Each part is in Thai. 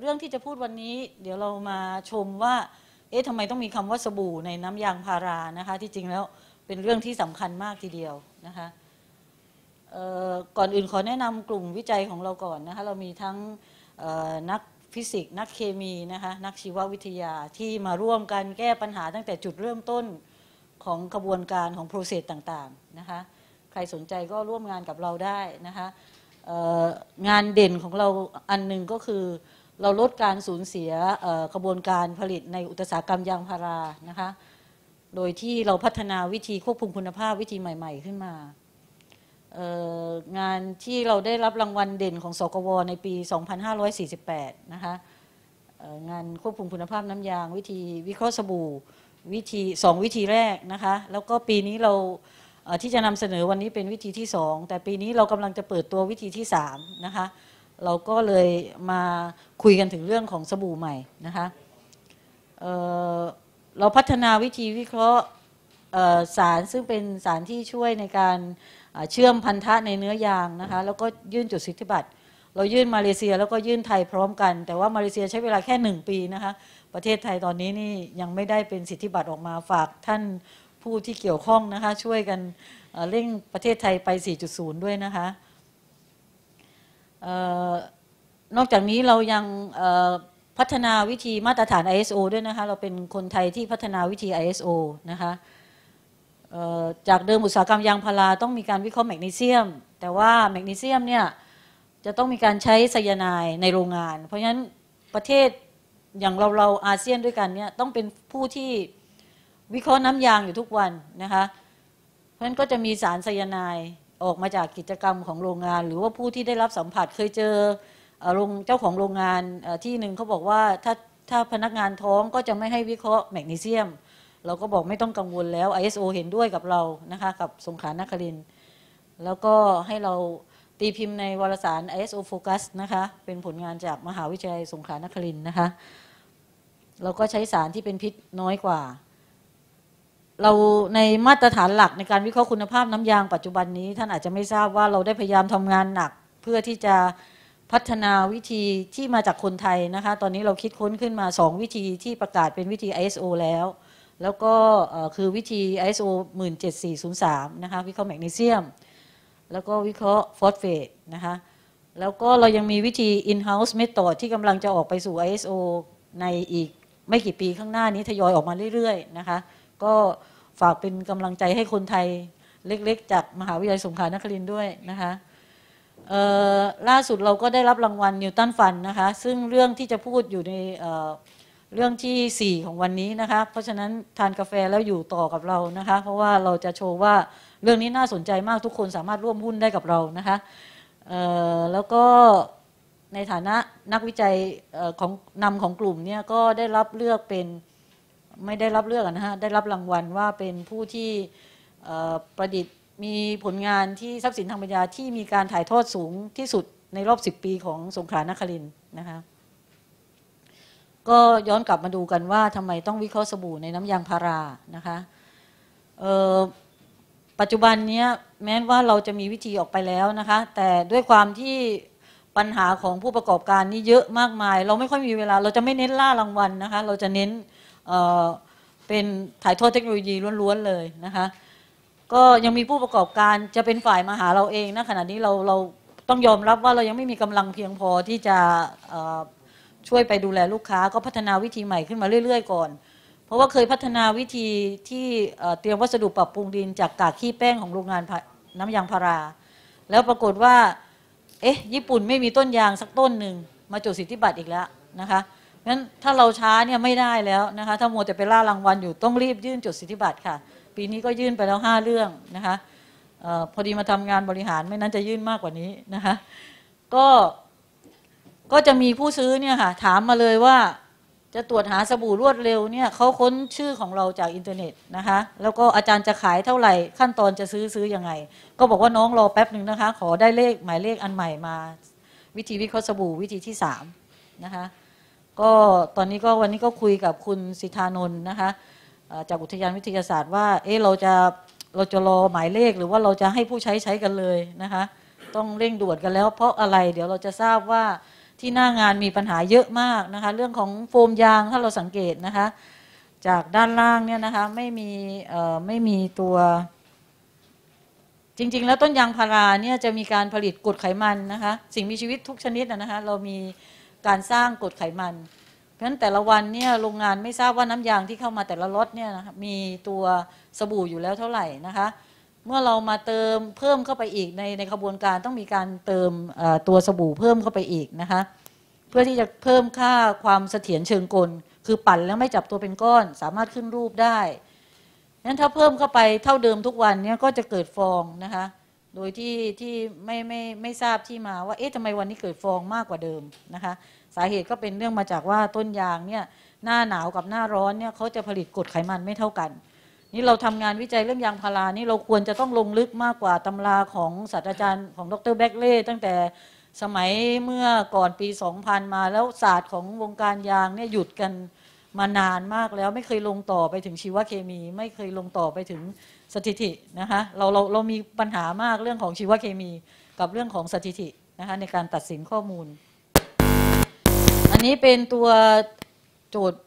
เรื่องที่จะพูดวันนี้เดี๋ยวเรามาชมว่าเอ๊ะทำไมต้องมีคำว่าสบู่ในน้ำยางพารานะคะที่จริงแล้วเป็นเรื่องที่สำคัญมากทีเดียวนะคะก่อนอื่นขอแนะนำกลุ่มวิจัยของเราก่อนนะคะเรามีทั้งนักฟิสิกส์นักเคมีนะคะนักชีววิทยา ที่มาร่วมกันแก้ปัญหาตั้งแต่จุดเริ่มต้นของกระบวนการของโปรเซสต่างๆนะคะใครสนใจก็ร่วมงานกับเราได้นะคะงานเด่นของเราอันหนึ่งก็คือเราลดการสูญเสียกระบวนการผลิตในอุตสาหกรรมยางพารานะคะ โดยที่เราพัฒนาวิธีควบคุมคุณภาพวิธีใหม่ ๆ ขึ้นมางานที่เราได้รับรางวัลเด่นของสกวในปี 2548 นะคะงานควบคุมคุณภาพน้ำยางวิธีวิเคราะห์สบู่วิธีสองวิธีแรกนะคะแล้วก็ปีนี้เราที่จะนำเสนอวันนี้เป็นวิธีที่สองแต่ปีนี้เรากำลังจะเปิดตัววิธีที่สามนะคะเราก็เลยมาคุยกันถึงเรื่องของสบู่ใหม่ นะคะเเราพัฒนาวิธีวิเคราะห์สารซึ่งเป็นสารที่ช่วยในการเชื่อมพันธะในเนื้อยางนะคะแล้วก็ยื่นจุดสิทธิบัตรเรายื่นมาเลเซียแล้วก็ยื่นไทยพร้อมกันแต่ว่ามาเลเซียใช้เวลาแค่หนึ่งปีนะคะ ประเทศไทยตอนนี้นี่ยังไม่ได้เป็นสิทธิบัตรออกมาฝากท่านผู้ที่เกี่ยวข้องนะคะช่วยกันเร่งประเทศไทยไป 4.0 ด้วยนะคะนอกจากนี้เรายังพัฒนาวิธีมาตรฐาน ISO ด้วยนะคะ เราเป็นคนไทยที่พัฒนาวิธี ISO นะคะจากเดิมอุตสาหกรรมยางพาราต้องมีการวิเคราะห์แมกนีเซียม แต่ว่าแมกนีเซียมเนี่ยจะต้องมีการใช้ไซยาไนในโรงงาน เพราะฉะนั้นประเทศอย่างเราเราอาเซียนด้วยกันเนี่ยต้องเป็นผู้ที่วิเคราะห์น้ำยางอยู่ทุกวันนะคะเพราะฉะนั้นก็จะมีสารไซยาไนออกมาจากกิจกรรมของโรงงานหรือว่าผู้ที่ได้รับสัมผัสเคยเจอโรงเจ้าของโรงงานที่หนึ่งเขาบอกว่าถ้าถ้าพนักงานท้องก็จะไม่ให้วิเคราะห์แมกนีเซียม เราก็บอกไม่ต้องกังวลแล้ว ISO เห็นด้วยกับเรานะคะกับสงขานครินแล้วก็ให้เราตีพิมพ์ในวารสาร ISO Focus นะคะเป็นผลงานจากมหาวิทยาลัยสงขลานครินนะคะเราก็ใช้สารที่เป็นพิษน้อยกว่าเราในมาตรฐานหลักในการวิเคราะห์คุณภาพน้ำยางปัจจุบันนี้ ท่านอาจจะไม่ทราบว่าเราได้พยายามทำงานหนัก เพื่อที่จะพัฒนาวิธีที่มาจากคนไทยนะคะ ตอนนี้เราคิดค้นขึ้นมา 2 วิธีที่ประกาศเป็นวิธี ISO แล้ว แล้วก็คือวิธี ISO 17403 นะคะ วิเคราะห์แมกนีเซียม แล้วก็วิเคราะห์ฟอสเฟตนะคะแล้วก็เรายังมีวิธี in-house method ที่กำลังจะออกไปสู่ ISO ในอีกไม่กี่ปีข้างหน้านี้ทยอยออกมาเรื่อยๆนะคะก็ฝากเป็นกำลังใจให้คนไทยเล็กๆจากมหาวิทยาลัยสงขลานครินทร์ด้วยนะคะล่าสุดเราก็ได้รับรางวัลนิวตันฟันนะคะ ซึ่งเรื่องที่จะพูดอยู่ในเรื่องที่ 4 ของวันนี้นะคะ เพราะฉะนั้นทานกาแฟแล้วอยู่ต่อกับเรานะคะ เพราะว่าเราจะโชว์ว่าเรื่องนี้น่าสนใจมากทุกคนสามารถร่วมหุ้นได้กับเรานะคะแล้วก็ในฐานะนักวิจัยของนำของกลุ่มเนี่ยก็ได้รับเลือกเป็นไม่ได้รับเลือกนะฮะ ได้รับรางวัลว่าเป็นผู้ที่ประดิษฐ์มีผลงานที่ทรัพย์สินทางปัญญาที่มีการถ่ายทอดสูงที่สุดในรอบ 10 ปีของสงขลานครินนะคะก็ย้อนกลับมาดูกันว่าทำไมต้องวิเคราะห์สบู่ในน้ำยางพารานะคะปัจจุบันนี้แม้ว่าเราจะมีวิธีออกไปแล้วนะคะแต่ด้วยความที่ปัญหาของผู้ประกอบการนี่เยอะมากมาย เราไม่ค่อยมีเวลาเราจะไม่เน้นล่ารางวัลนะคะเราจะเน้นเป็นถ่ายทอดเทคโนโลยีล้วนๆเลยนะคะก็ยังมีผู้ประกอบการจะเป็นฝ่ายมาหาเราเองนะขณะนี้เราเราต้องยอมรับว่าเรายังไม่มีกำลังเพียงพอที่จะช่วยไปดูแลลูกค้า ก็พัฒนาวิธีใหม่ขึ้นมาเรื่อย ๆ ก่อน เพราะว่าเคยพัฒนาวิธีที่เตรียมวัสดุปรับปรุงดินจากกากขี้แป้งของโรงงานน้ำยางพารา แล้วปรากฏว่าเอ๊ะญี่ปุ่นไม่มีต้นยางสักต้นหนึ่งมาจดสิทธิบัตรอีกแล้วนะคะงั้นถ้าเราช้าเนี่ยไม่ได้แล้วนะคะ ถ้ามัวแต่ไปล่ารางวัล อยู่ต้องรีบยื่นจดสิทธิบัตรค่ะ ปีนี้ก็ยื่นไปแล้ว 5 เรื่องนะคะออพอดีมาทำงานบริหารไม่นั้นจะยื่นมากกว่านี้นะคะ ก็ ก็จะมีผู้ซื้อเนี่ยค่ะ ถามมาเลยว่าจะตรวจหาสบู่รวดเร็วเนี่ยเขาค้นชื่อของเราจากอินเทอร์เน็ตนะคะ แล้วก็อาจารย์จะขายเท่าไหร่ขั้นตอนจะซื้อซื้ออยังไง ก็บอกว่าน้องรอแป๊บหนึ่งนะคะ ขอได้เลขหมายเลขอันใหม่มา วิธีวิเคราะห์สบู่วิธีที่3นะคะก็ตอนนี้ก็วันนี้ก็คุยกับคุณสิธานนท์นะคะจากอุทยานวิทยาศาสตร์ว่าเอ๊ะเราจะเราจะรอหมายเลขหรือว่าเราจะให้ผู้ใช้ใช้กันเลยนะคะต้องเร่งด่วนกันแล้ว เพราะอะไรเดี๋ยวเราจะทราบว่าที่หน้างานมีปัญหาเยอะมากนะคะเรื่องของโฟมยางถ้าเราสังเกตนะคะจากด้านล่างเนี่ยนะคะไม่มีไม่มีตัวจริงๆแล้วต้นยางพาราเนี่ยจะมีการผลิตกรดไขมันนะคะสิ่งมีชีวิตทุกชนิดนะคะเรามีการสร้างกรดไขมัน เพราะฉะนั้นแต่ละวันเนี่ยโรงงานไม่ทราบว่าน้ำยางที่เข้ามาแต่ละรถเนี่ยนะคะมีตัวสบู่อยู่แล้วเท่าไหร่นะคะ เมื่อเรามาเติมเพิ่มเข้าไปอีกในในขบวนการต้องมีการเติมตัวสบู่เพิ่มเข้าไปอีกนะคะเพื่อที่จะเพิ่มค่าความเสถียรเชิงกลคือปั่นแล้วไม่จับตัวเป็นก้อนสามารถขึ้นรูปได้นั้นถ้าเพิ่มเข้าไปเท่าเดิมทุกวันเนี่ยก็จะเกิดฟองนะคะโดยที่ที่ไม่ไม่ไม่ทราบที่มาว่าเอ๊ะทำไมวันนี้เกิดฟองมากกว่าเดิมนะคะ สาเหตุก็เป็นเรื่องมาจากว่าต้นยางเนี่ย หน้าหนาวกับหน้าร้อนเนี่ยเขาจะผลิตกรดไขมันไม่เท่ากัน นี่เราทำงานวิจัยเรื่องยางพารานี่เราควรจะต้องลงลึกมากกว่าตำราของศาสตราจารย์ของดรแบกเล่ตั้งแต่สมัยเมื่อก่อนปี 2000 มา แล้วศาสตร์ของวงการยางเนี่ยหยุดกันมานานมากแล้วไม่เคยลงต่อไปถึงชีวเคมี ไม่เคยลงต่อไปถึงสถิตินะคะเราเราเรามีปัญหามากเรื่องของชีวเคมีกับเรื่องของสถิตินะคะในการตัดสินข้อมูล อันนี้เป็นตัวโจทย์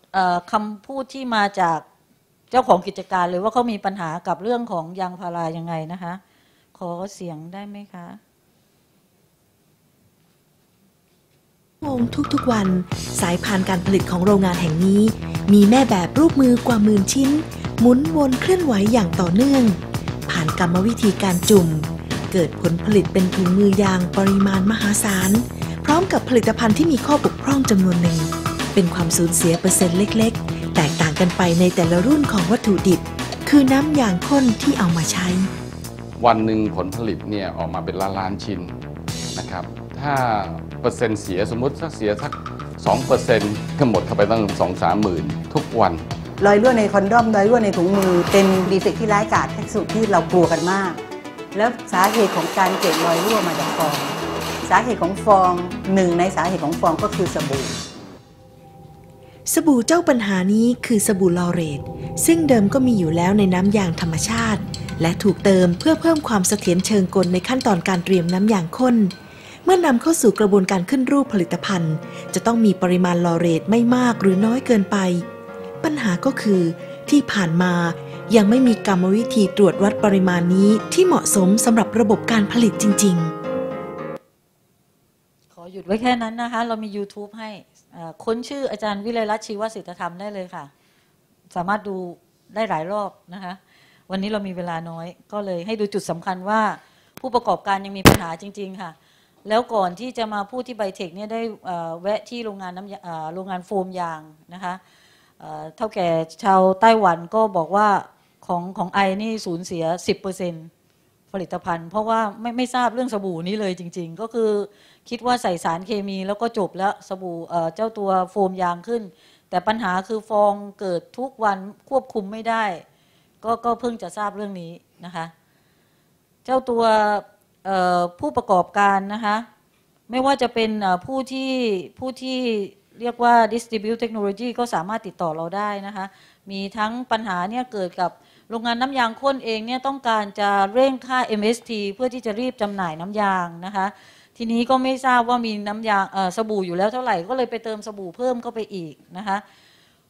คำพูดที่มาจากเจ้าของกิจการเลยว่าเขามีปัญหากับเรื่องของยางพารายังไงนะคะ ขอเสียงได้ไหมคะมงทุกๆวันสายพานการผลิตของโรงงานแห่งนี้ มีแม่แบบรูปมือกว่าหมื่นชิ้น หมุนวนเคลื่อนไหวอย่างต่อเนื่อง ผ่านกรรมวิธีการจุ่ม เกิดผลผลิตเป็นถุงมือยางปริมาณมหาศาล พร้อมกับผลิตภัณฑ์ที่มีข้อบกพร่องจำนวนหนึ่งเป็นความสูญเสียเปอร์เซ็นต์เล็กๆ แตกต่างกันไปในแต่ละรุ่นของวัตถุดิบ คือน้ำยางข้นที่เอามาใช้ วันหนึ่งผลผลิตเนี่ยออกมาเป็นล้านล้านชิ้นนะครับคาเปอร์เซ็นต์เสียสมมติสักเสีย สัก2เปอร์เซ็นก็หมดเข้าไปตั้งสองสามหมื่นทุกวันรอยรั่วในคอนดอมรอยรั่วในถุงมือเป็นดีเฟกที่ร้ายกาจที่สุดที่เรากลัวกันมาก แล้วสาเหตุของการเกิดรอยรั่วมาจากฟองสาเหตุของฟองหนึ่งในสาเหตุของฟองก็คือสบู่สบู่เจ้าปัญหานี้คือสบู่ลอเรตซึ่งเดิมก็มีอยู่แล้วในน้ำยางธรรมชาติ และถูกเติมเพื่อเพิ่มความเสถียรเชิงกลในขั้นตอนการเตรียมน้ำยางข้นเมื่อนำเข้าสู่กระบวนการขึ้นรูปผลิตภัณฑ์ จะต้องมีปริมาณลอเรตไม่มากหรือน้อยเกินไป ปัญหาก็คือที่ผ่านมายังไม่มีกรรมวิธีตรวจวัดปริมาณนี้ที่เหมาะสมสำหรับระบบการผลิตจริง ๆ ขอหยุดไว้แค่นั้นนะคะ เรามี YouTube ให้ค้นชื่ออาจารย์วิเลรัตชีวศิลธรรมได้เลยค่ะ สามารถดูได้หลายรอบนะคะวันนี้เรามีเวลาน้อยก็เลยให้ดูจุดสำคัญว่า ผู้ประกอบการยังมีปัญหาจริงๆค่ะแล้วก่อนที่จะมาพูดที่ไบเทคเนี่ยได้แวะที่โรงงานน้ำโรงงานโฟมยางนะคะ เท่าแก่ชาวไต้หวันก็บอกว่าของของไอนี่สูญเสีย 10%ผลิตภัณฑ์เพราะว่าไม่ไม่ทราบเรื่องสบู่นี้เลยจริง ๆ ก็คือคิดว่าใส่สารเคมีแล้วก็จบแล้วสบู่เจ้าตัวโฟมยางขึ้น แต่ปัญหาคือฟองเกิดทุกวันควบคุมไม่ได้ ก็ก็เพิ่งจะทราบเรื่องนี้นะคะเจ้าตัวผู้ประกอบการนะคะ ไม่ว่าจะเป็นผู้ที่ผู้ที่ เรียกว่า distribute technology ก็สามารถติดต่อเราได้นะคะ มีทั้งปัญหาเนี่ยเกิดกับโรงงานน้ำยางข้นเองเนี่ยต้องการจะเร่งค่า MST เพื่อที่จะรีบจำหน่ายน้ำยางนะคะ ทีนี้ก็ไม่ทราบว่ามีน้ำยางสบู่อยู่แล้วเท่าไหร่ก็เลยไปเติมสบู่เพิ่มเข้าไปอีกนะคะ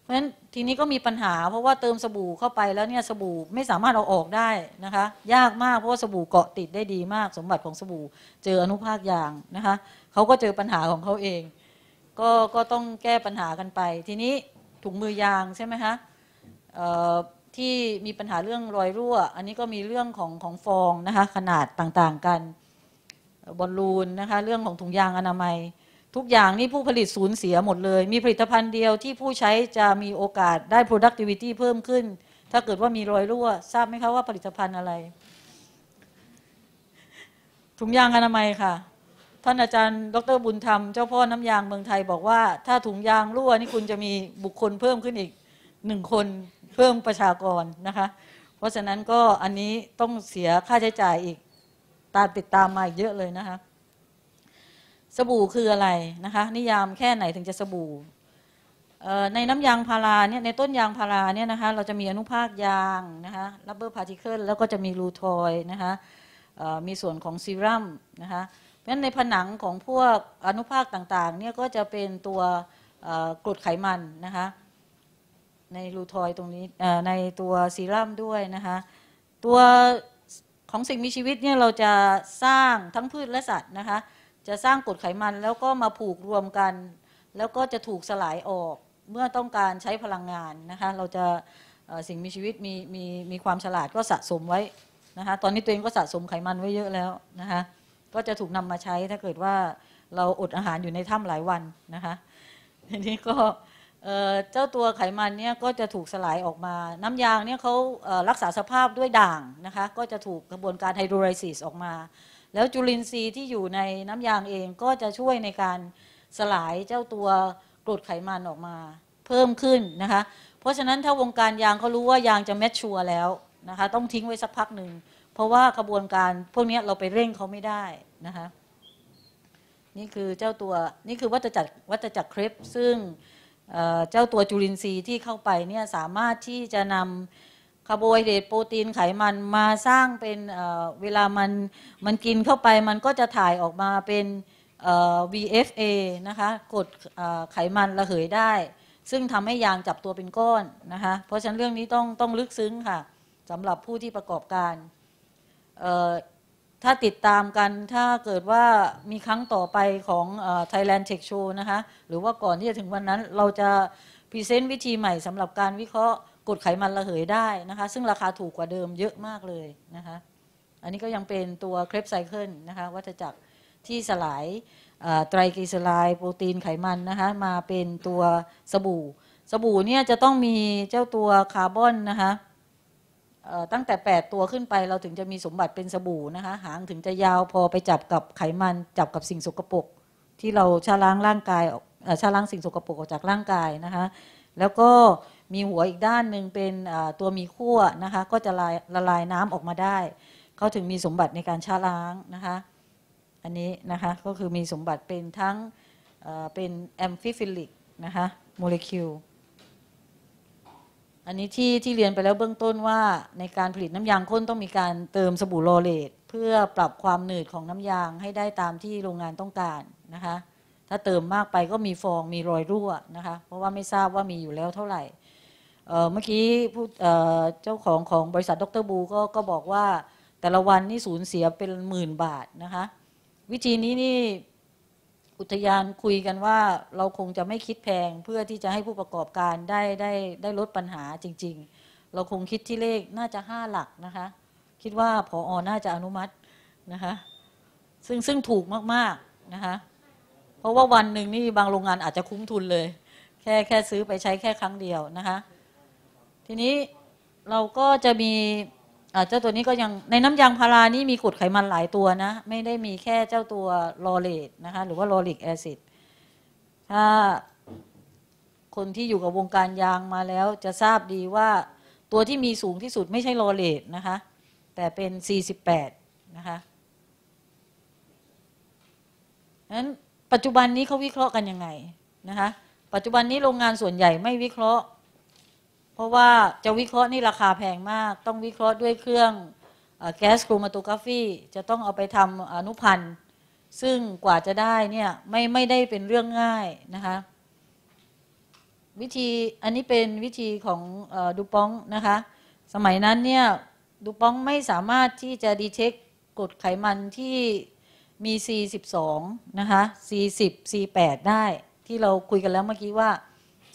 เพราะฉะนั้นทีนี้ก็มีปัญหาเพราะว่าเติมสบู่เข้าไปแล้วเนี่ย สบู่ไม่สามารถเอาออกได้นะคะ ยากมาก เพราะว่าสบู่เกาะติดได้ดีมาก สมบัติของสบู่ เจออนุภาคยางนะคะเขาก็เจอปัญหาของเขาเองก็ก็ต้องแก้ปัญหากันไป ทีนี้ถุงมือยางใช่ไหมคะที่มีปัญหาเรื่องรอยรั่วอันนี้ก็มีเรื่องของของฟองนะคะขนาดต่างๆกันบอลลูนนะคะเรื่องของถุงยางอนามัยทุกอย่างนี่ผู้ผลิตสูญเสียหมดเลย มีผลิตภัณฑ์เดียวที่ผู้ใช้จะมีโอกาสได้ productivity เพิ่มขึ้น ถ้าเกิดว่ามีรอยรั่วทราบไหมคะว่าผลิตภัณฑ์อะไร ถุงยางอนามัยค่ะ ท่านอาจารย์ ดร บุญธรรม เจ้าพ่อน้ำยางเมืองไทยบอกว่า ถ้าถุงยางรั่ว นี่คุณจะมีบุคคลเพิ่มขึ้นอีกหนึ่งคนเพิ่มประชากรนะคะ เพราะฉะนั้นก็อันนี้ต้องเสียค่าใช้จ่ายอีก ตามติดตามมาอีกเยอะเลยนะคะสบู่คืออะไรนะคะนิยามแค่ไหนถึงจะสบู่ในน้ำยางพาราเนี่ยในต้นยางพาราเนี่ยนะคะเราจะมีอนุภาคยางนะคะรับเบอร์พาร์ติเคิลแล้วก็จะมีรูทอยนะคะมีส่วนของซีรัมนะคะเพราะฉะนั้นในผนังของพวกอนุภาคต่างๆเนี่ยก็จะเป็นตัวกรดไขมันนะคะในรูทอยตรงนี้ในตัวซีรัมด้วยนะคะตัวของสิ่งมีชีวิตเนี่ยเราจะสร้างทั้งพืชและสัตว์นะคะจะสร้างกรดไขมันแล้วก็มาผูกรวมกันแล้วก็จะถูกสลายออกเมื่อต้องการใช้พลังงานนะคะเราจะสิ่งมีชีวิตมีมีมีความฉลาดก็สะสมไว้นะคะตอนนี้ตัวเองก็สะสมไขมันไว้เยอะแล้วนะคะก็จะถูกนำมาใช้ถ้าเกิดว่าเราอดอาหารอยู่ในถ้ำหลายวันนะคะทีนี้ก็เจ้าตัวไขมันเนี่ยก็จะถูกสลายออกมา น้ำยางเนี่ยเขารักษาสภาพด้วยด่างนะคะก็จะถูกกระบวนการไฮโดรไลซิสออกมาแล้วจุลินทรีย์ที่อยู่ในน้ำยางเองก็จะช่วยในการสลายเจ้าตัวกรดไขมันออกมาเพิ่มขึ้นนะคะ เพราะฉะนั้นถ้าวงการยางเขารู้ว่ายางจะแมชชัวแล้วนะคะต้องทิ้งไว้สักพักหนึ่ง เพราะว่ากระบวนการพวกนี้เราไปเร่งเขาไม่ได้นะคะนี่คือเจ้าตัวนี่คือวัตจักรวัตจักรคริปซึ่งเจ้าตัวจุลินทรีย์ที่เข้าไปเนี่ยสามารถที่จะนาคาร์โบไฮเดรตโปรตีนไขมันมาสร้างเป็นเเวลามัน มันกินเข้าไป มันก็จะถ่ายออกมาเป็น VFA นะคะ กดไขมันระเหยได้ ซึ่งทำให้ยางจับตัวเป็นก้อนนะคะเพราะฉะนั้นเรื่องนี้ต้องต้องลึกซึ้งค่ะสำหรับผู้ที่ประกอบการ ถ้าติดตามกันถ้าเกิดว่ามีครั้งต่อไปของ Thailand Tech Show นะคะ หรือว่าก่อนที่จะถึงวันนั้นเราจะพรีเซนต์วิธีใหม่สำหรับการวิเคราะห์กดไขมันระเหยได้นะคะซึ่งราคาถูกกว่าเดิมเยอะมากเลยนะคะอันนี้ก็ยังเป็นตัวเครปไซเคิลนะคะวัฏจักร ที่สลายไตรกลีเซอไรด์โปรตีนไขมันนะคะมาเป็นตัวสบู่สบู่เนี่ยจะต้องมีเจ้าตัวคาร์บอนนะคะตั้งแต่ 8 ตัวขึ้นไปเราถึงจะมีสมบัติเป็นสบู่นะคะหางถึงจะยาวพอไปจับกับไขมันจับกับสิ่งสกปรกที่เราชะล้างร่างกายชะล้างสิ่งสกปรกออกจากร่างกายนะคะแล้วก็มีหัวอีกด้านหนึ่งเป็นตัวมีขั้วนะคะ ก็จะละละลายน้ำออกมาได้เขาถึงมีสมบัติในการชะล้างนะคะ อันนี้นะคะก็คือมีสมบัติเป็นทั้งเป็นแอมฟิฟิลิกนะคะโมเลกุลอันนี้ที่ที่เรียนไปแล้วเบื้องต้นว่าในการผลิตน้ำยางข้นต้องมีการเติมสบู่โลเลตเพื่อปรับความหนืดของน้ำยาง ให้ได้ตามที่โรงงานต้องการนะคะ ถ้าเติมมากไปก็มีฟองมีรอยรั่วนะคะเพราะว่าไม่ทราบว่ามีอยู่แล้วเท่าไหร่เมื่อกี้ผู้เจ้าของของบริษัทดรบูก็ก็บอกว่าแต่ละวันนี่สูญเสียเป็นหมื่นบาทนะคะ วิธีนี้นี่อุทยานคุยกันว่า เราคงจะไม่คิดแพงเพื่อที่จะให้ผู้ประกอบการได้ได้ได้ลดปัญหาจริง ๆ เราคงคิดที่เลขน่าจะห้าหลักนะคะ คิดว่าพออน่าจะอนุมัตินะคะ ซึ่งซึ่งถูกมากๆนะคะเพราะว่าวันหนึ่งนี่บางโรงงานอาจจะคุ้มทุนเลย แค่แค่ซื้อไปใช้แค่ครั้งเดียวนะคะทีนี้ เราก็จะมีเจ้าตัวนี้ก็ยังในน้ำยางพารานี่มีกรดไขมันหลายตัวนะ ไม่ได้มีแค่เจ้าตัวลอเลตนะคะหรือว่าลอริกแอซิด ถ้า คนที่อยู่กับวงการยางมาแล้วจะทราบดีว่าตัวที่มีสูงที่สุดไม่ใช่ลอเลตนะคะแต่เป็น 48 นะคะนั้นปัจจุบันนี้เขาวิเคราะห์กันยังไง นะคะ ปัจจุบันนี้โรงงานส่วนใหญ่ไม่วิเคราะห์เพราะว่าจะวิเคราะห์นี่ราคาแพงมากต้องวิเคราะห์ด้วยเครื่องแก๊สโครมาตูกราฟีจะต้องเอาไปทำอนุพันธ์ ซึ่งกว่าจะได้เนี่ยไม่ไม่ได้เป็นเรื่องง่ายนะคะวิธีอันนี้เป็นวิธีของดูปองนะคะ สมัยนั้นเนี่ยดูปองไม่สามารถที่จะดีเทคกรดไขมันที่มี C12 นะคะ C10 C8 ได้ ที่เราคุยกันแล้วเมื่อกี้ว่า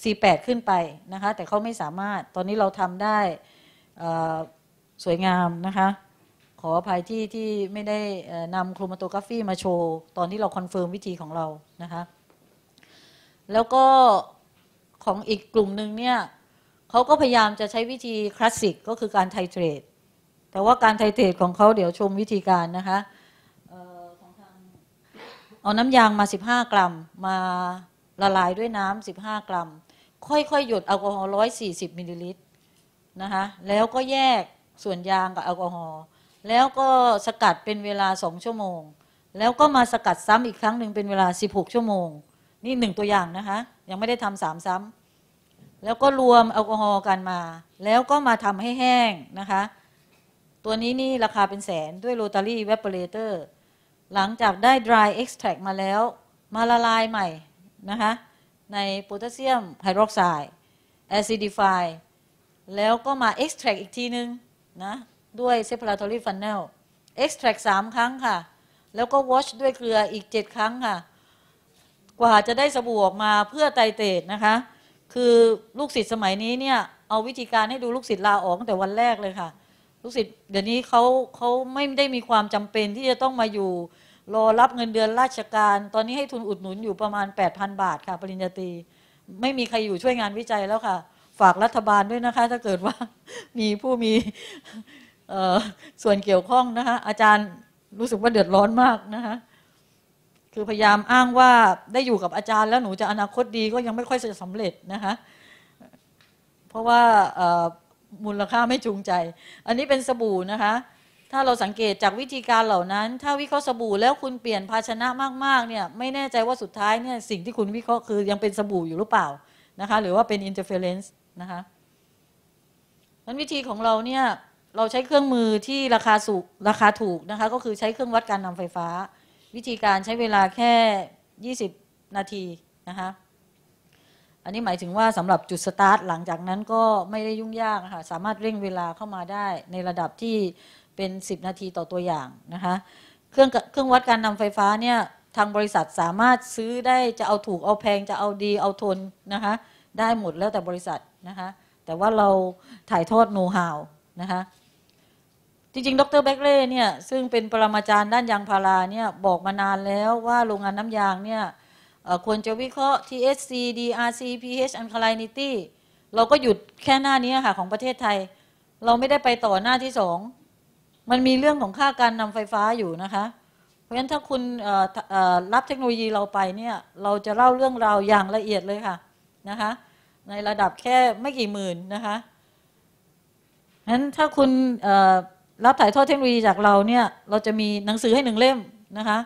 48ขึ้นไป นะคะ แต่เขาไม่สามารถตอนนี้เราทำได้สวยงามนะคะ ขออภัยที่ที่ไม่ได้นำโครมาโตกราฟีมาโชว์ ตอนที่เราคอนเฟิร์มวิธีของเรานะคะ แล้วก็ ของอีกกลุ่มหนึ่งเนี่ยเขาก็พยายามจะใช้วิธีคลาสสิกก็คือการไทเทรดแต่ว่าการไทเทรดของเขาเดี๋ยวชมวิธีการนะคะ เอาน้ำยางมา 15 กรัมมาละลายด้วยน้ำสิบห้ากรัม ค่อยๆ หยดแอลกอฮอล์ร้อยสี่สิบมิลลิลิตรนะคะแล้วก็แยกส่วนยางกับแอลกอฮอล์ แล้วก็สกัดเป็นเวลาสองชั่วโมง แล้วก็มาสกัดซ้ำอีกครั้งหนึ่งเป็นเวลาสิบหกชั่วโมง นี่หนึ่งตัวอย่างนะคะ ยังไม่ได้ทำสามซ้ำแล้วก็รวมแอลกอฮอล์กันมา แล้วก็มาทำให้แห้งนะคะ ตัวนี้นี่ราคาเป็นแสนด้วยโรตารี่เวปเปอร์เลเตอร์หลังจากได้ dry extract มาแล้ว มาละลายใหม่นะคะ ในโพแทสเซียม ไฮดรอกไซด์แอซิดิฟายแล้วก็มาเอ็กซ์แทรกอีกทีนึง นะ ด้วยเทอรี่ฟัน r นลเอ็กซ์แทรกสามครั้ง ค่ะ แล้วก็วอชด้วย เกลืออีกเจ็ดครั้ง ค่ะ กว่าจะได้สบู่ออกมาเพื่อไตเตดนะคะ คือลูกศิษย์สมัยนี้ เนี่ย เอาวิธีการให้ดูลูกศิษย์ลา ออกตั้งแต่วันแรกเลยค่ะลูกศิษย์เดี๋ยวนี้เขาเขาไม่ได้มีความจำเป็นที่จะต้องมาอยู่รอรับเงินเดือนราชการ ตอนนี้ให้ทุนอุดหนุนอยู่ประมาณ 8,000 บาทค่ะ ปริญญาตรี ไม่มีใครอยู่ช่วยงานวิจัยแล้วค่ะ ฝากรัฐบาลด้วยนะคะ ถ้าเกิดว่ามีผู้มีส่วนเกี่ยวข้องนะคะอาจารย์รู้สึกว่าเดือดร้อนมากนะคะ คือพยายามอ้างว่าได้อยู่กับอาจารย์แล้วหนูจะอนาคตดีก็ยังไม่ค่อยจะสำเร็จนะคะเพราะว่ามูลค่าไม่จูงใจ อันนี้เป็นสบู่นะคะถ้าเราสังเกตจากวิธีการเหล่านั้น ถ้าวิเคราะห์สบู่แล้วคุณเปลี่ยนภาชนะมากๆเนี่ยไม่แน่ใจว่าสุดท้ายเนี่ยสิ่งที่คุณวิเคราะห์คือยังเป็นสบู่อยู่หรือเปล่านะคะหรือว่าเป็น interference นะคะนั้นวิธีของเราเนี่ยเราใช้เครื่องมือที่ราคาสูงราคาถูกนะคะก็คือใช้เครื่องวัดการนำไฟฟ้า วิธีการใช้เวลาแค่ 20 นาทีนะคะอันนี้หมายถึงว่าสำหรับจุดสตาร์ทหลังจากนั้นก็ไม่ได้ยุ่งยากค่ะสามารถเร่งเวลาเข้ามาได้ในระดับที่เป็น 10 นาทีต่อตัวอย่างนะคะเครื่องเครื่องวัดการนำไฟฟ้า เนี่ย ทางบริษัทสามารถซื้อได้จะเอาถูกเอาแพงจะเอาดีเอาทนนะคะได้หมด แล้วแต่บริษัทนะคะแต่ว่าเราถ่ายทอดโน้ตฮาวนะคะจริงๆดรแบกเล่เนี่ย ซึ่งเป็นปรมาจารย์ด้านยางพาราเนี่ยบอกมานานแล้วว่าโรงงานน้ำยางเนี่ยควรจะวิเคราะห์ THC DRC pH alkalinity เราก็หยุดแค่หน้านี้ค่ะของประเทศไทย เราไม่ได้ไปต่อหน้าที่สองมันมีเรื่องของค่าการนำไฟฟ้าอยู่นะคะ เพราะฉะนั้นถ้าคุณรับเทคโนโลยีเราไปเนี่ยเราจะเล่าเรื่องราวอย่างละเอียดเลยค่ะนะคะในระดับแค่ไม่กี่หมื่นนะคะเพราะนั้นถ้าคุณรับถ่ายทอดเทคโนโลยีจากเราเนี่ย เราจะมีหนังสือให้หนึ่งเล่มนะคะ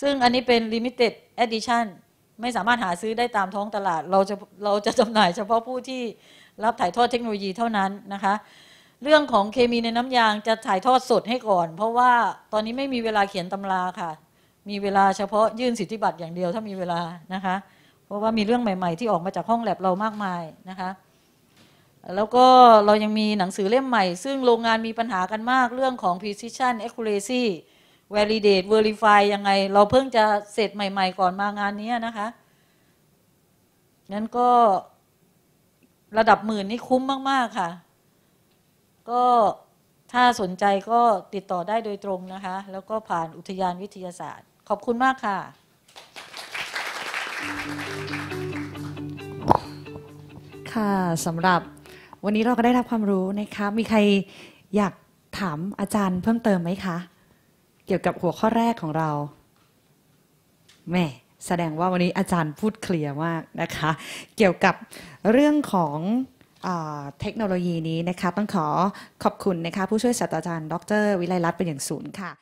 ซึ่งอันนี้เป็น limited edition ไม่สามารถหาซื้อได้ตามท้องตลาดเราจะเราจะจำหน่ายเฉพาะผู้ที่รับถ่ายทอดเทคโนโลยีเท่านั้นนะคะเรื่องของเคมีในน้ำยาง จะถ่ายทอดสดให้ก่อน เพราะว่าตอนนี้ไม่มีเวลาเขียนตำราค่ะ มีเวลาเฉพาะยื่นสิทธิบัตรอย่างเดียวถ้ามีเวลานะคะ เพราะว่ามีเรื่องใหม่ๆ ที่ออกมาจากห้องแลบเรามากมายนะคะ แล้วก็เรายังมีหนังสือเล่มใหม่ ซึ่งโรงงานมีปัญหากันมากเรื่องของ precision accuracy validate verify ยังไง เราเพิ่งจะเสร็จใหม่ๆ ก่อนมางานนี้นะคะนั้นก็ระดับหมื่นนี่คุ้มมาก ๆค่ะก็ถ้าสนใจก็ติดต่อได้โดยตรงนะคะ แล้วก็ผ่านอุทยานวิทยาศาสตร์ ขอบคุณมากค่ะ ค่ะสำหรับวันนี้เราก็ได้รับความรู้นะคะมีใครอยากถามอาจารย์เพิ่มเติมไหมคะเกี่ยวกับหัวข้อแรกของเราแม่แสดงว่าวันนี้อาจารย์พูดเคลียร์มากนะคะ เกี่ยวกับเรื่องของเทคโนโลยีนี้นะคะต้องขอขอบคุณนะคะผู้ช่วยศาสตราจารย์ดรวิไลรัตน์เป็นอย่างสูงค่ะ